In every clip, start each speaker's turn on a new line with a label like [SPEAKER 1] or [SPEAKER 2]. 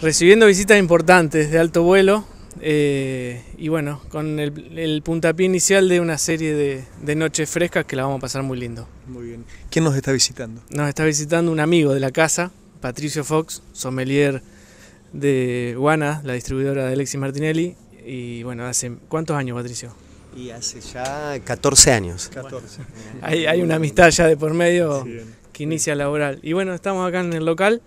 [SPEAKER 1] recibiendo visitas importantes de alto vuelo eh, y bueno, con el, puntapié inicial de una serie de, noches frescas que la vamos a pasar muy lindo. Muy bien. ¿Quién nos está visitando? Nos está visitando un amigo de la casa, Patricio Fox, sommelier de Guana, la distribuidora de Alexis Martinelli. Y bueno, ¿hace cuántos años, Patricio?
[SPEAKER 2] Y hace ya 14 años. 14. hay, una amistad
[SPEAKER 1] ya de por medio que inicia laboral. Y bueno, estamos acá en el local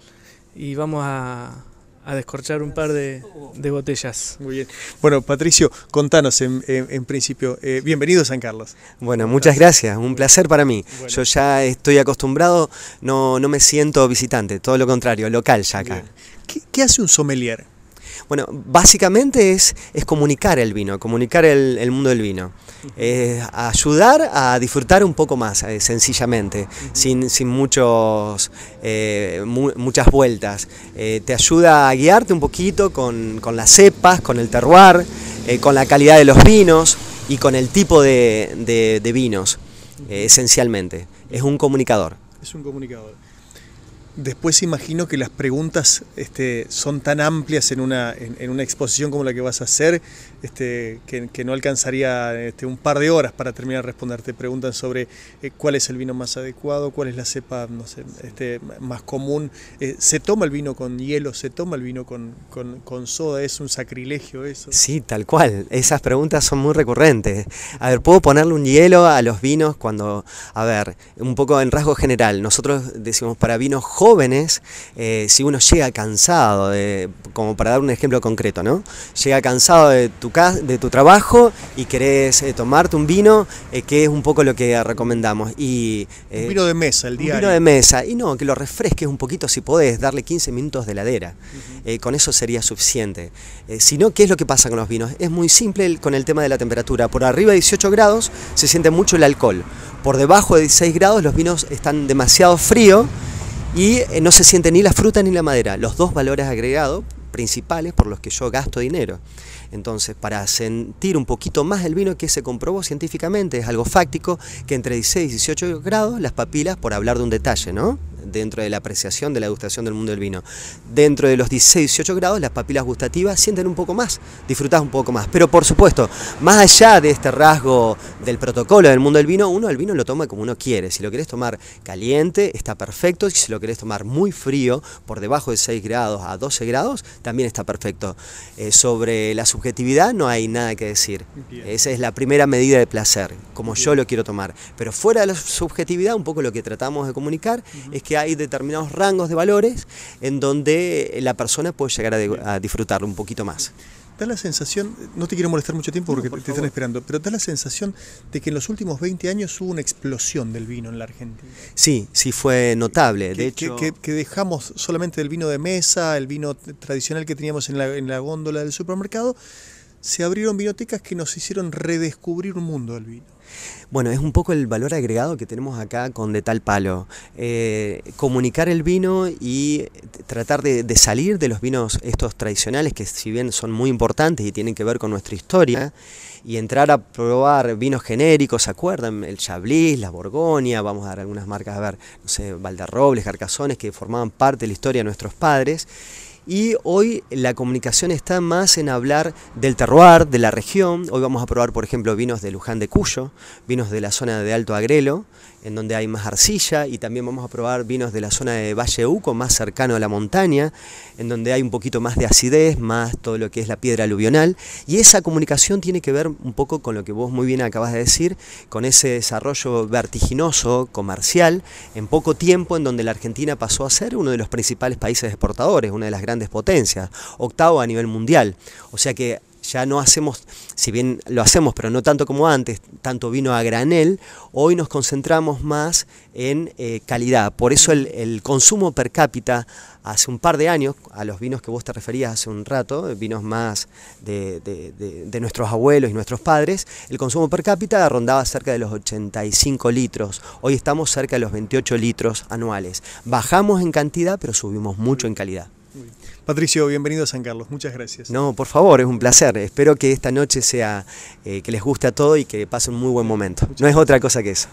[SPEAKER 1] y vamos a, a descorchar un par de, botellas. Muy bien. Bueno, Patricio, contanos en,
[SPEAKER 2] principio. Eh, bienvenido a San Carlos. Bueno, muchas gracias. Un placer para mí. Yo ya estoy acostumbrado, no, no me siento visitante, todo lo contrario, local ya acá. ¿Qué, ¿Qué hace un sommelier? Bueno, básicamente es, comunicar el vino, comunicar el, mundo del vino. Es ayudar a disfrutar un poco más, eh, sencillamente, sin, muchos, eh, muchas vueltas. Eh, te ayuda a guiarte un poquito con, las cepas, con el terroir, con la calidad de los vinos y con el tipo de vinos, esencialmente. Es un comunicador.
[SPEAKER 1] Es un comunicador. Después imagino que las preguntas este, son tan amplias en una, en, una exposición como la que vas a hacer este, que, no alcanzaría este, un par de horas para terminar de responderte. preguntan sobre eh, cuál es el vino más adecuado, cuál es la cepa no sé, este, más común. Eh, ¿Se toma el vino con hielo? ¿Se toma el vino con, con, soda? ¿Es un sacrilegio eso?
[SPEAKER 2] Sí, tal cual. Esas preguntas son muy recurrentes. A ver, ¿puedo ponerle un hielo a los vinos cuando, a ver, un poco en rasgo general? Nosotros decimos para vinos jóvenes, eh, si uno llega cansado, como para dar un ejemplo concreto, ¿no? Llega cansado de tu, de tu trabajo y querés eh, tomarte un vino, eh, que es un poco lo que recomendamos. Y, un vino de mesa, el día. Un vino de mesa, y no, que lo refresques un poquito si podés, darle 15 minutos de heladera. con eso sería suficiente. si no, ¿qué es lo que pasa con los vinos? Es muy simple con el tema de la temperatura. Por arriba de 18 grados se siente mucho el alcohol. Por debajo de 16 grados los vinos están demasiado fríos y eh, no se siente ni la fruta ni la madera, los dos valores agregados principales por los que yo gasto dinero. Entonces, para sentir un poquito más el vino que se comprobó científicamente, es algo fáctico, que entre 16 y 18 grados las papilas, por hablar de un detalle, ¿no? dentro de la apreciación de la degustación del mundo del vino. Dentro de los 16-18 grados, las papilas gustativas sienten un poco más, disfrutas un poco más. Pero por supuesto, más allá de este rasgo del protocolo del mundo del vino, uno el vino lo toma como uno quiere. Si lo querés tomar caliente, está perfecto. Si lo querés tomar muy frío, por debajo de 6 grados a 12 grados, también está perfecto. Eh, sobre la subjetividad no hay nada que decir. Esa es la primera medida de placer, como yo lo quiero tomar. Pero fuera de la subjetividad, un poco lo que tratamos de comunicar es que que hay determinados rangos de valores en donde la persona puede llegar a, disfrutar un poquito más
[SPEAKER 1] da la sensación, no te quiero molestar mucho tiempo porque te están esperando, pero da la sensación de que en los últimos 20 años hubo una explosión del vino en la Argentina.
[SPEAKER 2] Sí, sí fue notable. de hecho, que,
[SPEAKER 1] dejamos solamente el vino de mesa, el vino tradicional que teníamos en la, en la góndola del supermercado, se abrieron vinotecas que nos hicieron redescubrir un mundo del vino.
[SPEAKER 2] Bueno, es un poco el valor agregado que tenemos acá con De Tal Palo. Eh, comunicar el vino y tratar de, salir de los vinos estos tradicionales, que si bien son muy importantes y tienen que ver con nuestra historia, y entrar a probar vinos genéricos, ¿se acuerdan? El Chablis, la Borgoña, vamos a dar algunas marcas, a ver, no sé, Valderrobles, Carcasones, que formaban parte de la historia de nuestros padres y hoy la comunicación está más en hablar del terroir, de la región. Hoy vamos a probar, por ejemplo, vinos de Luján de Cuyo, vinos de la zona de Alto Agrelo, en donde hay más arcilla, y también vamos a probar vinos de la zona de Valle Uco, más cercano a la montaña, en donde hay un poquito más de acidez, más todo lo que es la piedra aluvional. Y esa comunicación tiene que ver un poco con lo que vos muy bien acabas de decir, con ese desarrollo vertiginoso, comercial, en poco tiempo, en donde la Argentina pasó a ser uno de los principales países exportadores, una de las grandes potencias, octavo a nivel mundial. O sea que ya no hacemos, si bien lo hacemos, pero no tanto como antes, tanto vino a granel, hoy nos concentramos más en eh, calidad. Por eso el, consumo per cápita hace un par de años, a los vinos que vos te referías hace un rato, vinos más de, de, de nuestros abuelos y nuestros padres, el consumo per cápita rondaba cerca de los 85 litros. Hoy estamos cerca de los 28 litros anuales. Bajamos en cantidad, pero subimos mucho en calidad. Patricio,
[SPEAKER 1] bienvenido a San Carlos, muchas gracias.
[SPEAKER 2] No, por favor, es un placer. Espero que esta noche sea, eh, que les guste a todo y que pasen un muy buen momento. no es otra cosa que eso.